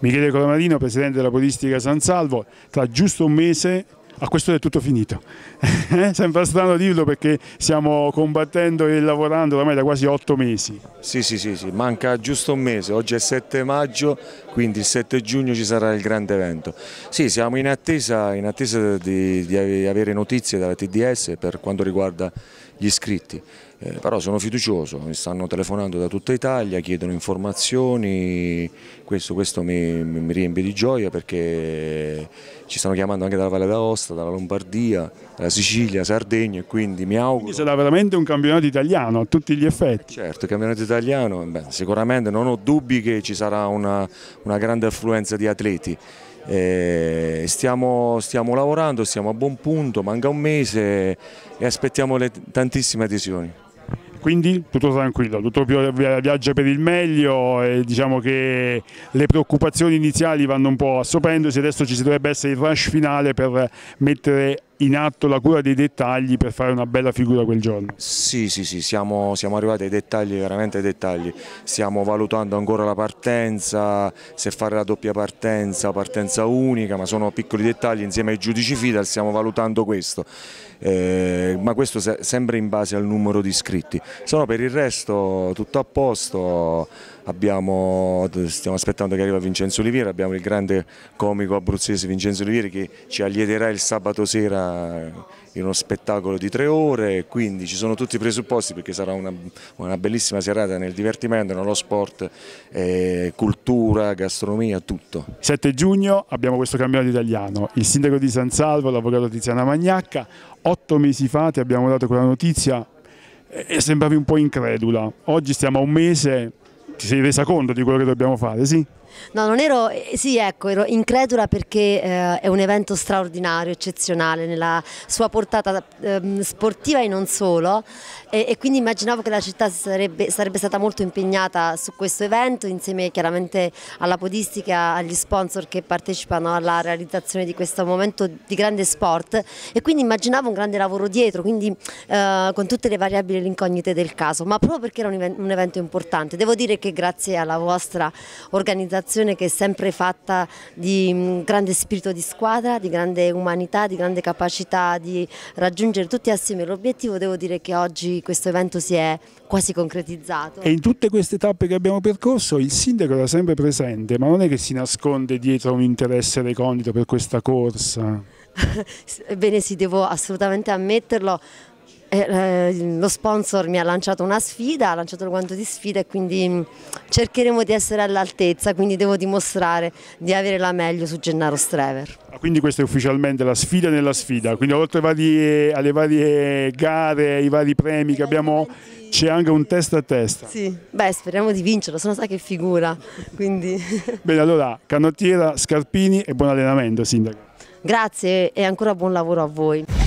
Michele Colamadino, presidente della Podistica San Salvo, tra giusto un mese a questo è tutto finito. Eh, sembra strano dirlo perché stiamo combattendo e lavorando ormai da quasi otto mesi. Sì, sì, sì, sì, manca giusto un mese, oggi è 7 maggio, quindi il 7 giugno ci sarà il grande evento. Sì, siamo in attesa, in attesa di, di avere notizie dalla TDS per quanto riguarda gli iscritti. Eh, però sono fiducioso, mi stanno telefonando da tutta Italia, chiedono informazioni, questo, questo mi, mi, riempie di gioia perché ci stanno chiamando anche dalla Valle d'Aosta, dalla Lombardia, dalla Sicilia, Sardegna e quindi mi auguro... Quindi sarà veramente un campionato italiano a tutti gli effetti. Certo, il campionato italiano, beh, sicuramente non ho dubbi che ci sarà una, una grande affluenza di atleti. Eh, stiamo, stiamo, lavorando, siamo a buon punto, manca un mese e aspettiamo le, tantissime adesioni quindi tutto tranquillo, tutto viaggia per il meglio e diciamo che le preoccupazioni iniziali vanno un po' assopendosi, adesso ci dovrebbe essere il rush finale per mettere in atto la cura dei dettagli per fare una bella figura quel giorno. Sì, sì, sì, siamo, siamo arrivati ai dettagli, veramente ai dettagli, stiamo valutando ancora la partenza, se fare la doppia partenza, partenza unica, ma sono piccoli dettagli, insieme ai giudici FIDAL stiamo valutando questo, eh, ma questo sempre in base al numero di iscritti, sono per il resto tutto a posto, abbiamo, stiamo aspettando che arriva Vincenzo Olivieri, abbiamo il grande comico abruzzese Vincenzo Olivieri che ci allieterà il sabato sera eh, in uno spettacolo di tre ore, quindi ci sono tutti i presupposti perché sarà una, una bellissima serata nel divertimento, nello sport, eh, cultura, gastronomia, tutto. 7 giugno abbiamo questo campionato italiano, il sindaco di San Salvo, l'avvocato Tiziana Magnacca, otto mesi fa ti abbiamo dato quella notizia eh, e sembravi un po' incredula, oggi stiamo a un mese, ti sei resa conto di quello che dobbiamo fare, sì? No, non ero, eh, sì ecco, ero incredula perché eh, è un evento straordinario, eccezionale nella sua portata eh, sportiva e non solo e, e, quindi immaginavo che la città sarebbe, sarebbe, stata molto impegnata su questo evento insieme chiaramente alla podistica, agli sponsor che partecipano alla realizzazione di questo momento di grande sport e quindi immaginavo un grande lavoro dietro, quindi eh, con tutte le variabili e le incognite del caso, ma proprio perché era un, un evento importante. Devo dire che grazie alla vostra organizzazione generazione che è sempre fatta di mm, grande spirito di squadra, di grande umanità, di grande capacità di raggiungere tutti assieme l'obiettivo. Devo dire che oggi questo evento si è quasi concretizzato. E in tutte queste tappe che abbiamo percorso il sindaco era sempre presente, ma non è che si nasconde dietro un interesse recondito per questa corsa? Ebbene sì, devo assolutamente ammetterlo, eh, eh, lo sponsor mi ha lanciato una sfida, ha lanciato il guanto di sfida e quindi mm, cercheremo di essere all'altezza, quindi devo dimostrare di avere la meglio su Gennaro Strever. Ah, quindi questa è ufficialmente la sfida nella sfida, quindi oltre alle varie, eh, alle varie gare, ai vari premi che abbiamo c'è anche un testa a testa. Sì, beh speriamo di vincerlo, se no sai che figura. Quindi... Bene, allora canottiera, scarpini e buon allenamento sindaco. Grazie e ancora buon lavoro a voi.